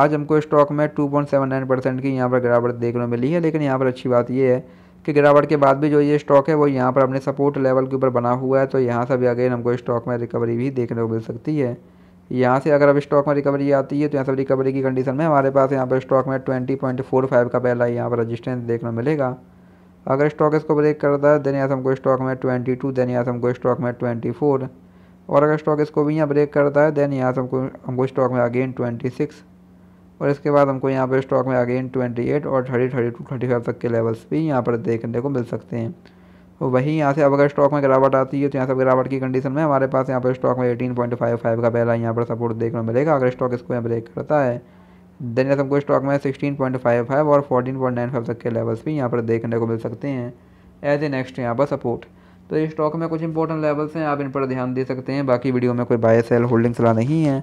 आज हमको स्टॉक में two point seven nine percent की यहाँ पर गिरावट देखने मिली है लेकिन यहाँ पर अच्छी बात यह है कि गिरावट के बाद भी जो ये स्टॉक है वो यहाँ पर अपने सपोर्ट लेवल के ऊपर बना हुआ है तो यहाँ से भी अगेन हमको स्टॉक में रिकवरी भी देखने को मिल सकती है यहाँ से अगर अब स्टॉक में रिकवरी आती है तो यहाँ से रिकवरी की कंडीशन में हमारे पास यहाँ पर स्टॉक में ट्वेंटी पॉइंट फोर फाइव का पहला यहाँ पर रजिस्टेंस देखने मिलेगा अगर स्टॉक इसको ब्रेक करता है देन यहाँ से हमको स्टॉक में ट्वेंटी टू देन यहाँ से हमको स्टॉक में ट्वेंटी फोर और अगर स्टॉक इसको भी यहाँ ब्रेक करता है देन यहाँ से हमको हमको स्टॉक में अगेन ट्वेंटी सिक्स और इसके बाद हमको यहाँ पर स्टॉक में अगेन ट्वेंटी एट और thirty thirty two thirty five तक के लेवल्स भी यहाँ पर देखने को मिल सकते हैं तो वहीं यहाँ से अब अगर स्टॉक में गिरावट आती है तो यहाँ से गिरावट की कंडीशन में हमारे पास यहाँ पर स्टॉक में एटीन पॉइंट फाइव फाइव का पहला यहाँ पर सपोर्ट देखने को मिलेगा अगर स्टॉक इसको यहाँ ब्रेक करता है देन ये हमको स्टॉक में सिक्सटीन पॉइंट फाइव फाइव और फोर्टीन पॉइंट नाइन फाइव तक के लेवल्स भी यहाँ पर देखने को मिल सकते हैं एज ए नेक्स्ट यहाँ पर सपोर्ट तो ये स्टॉक में कुछ इंपॉर्टेंट लेवल्स हैं आप इन पर ध्यान दे सकते हैं बाकी वीडियो में कोई बाय सेल होल्डिंग सलाह नहीं है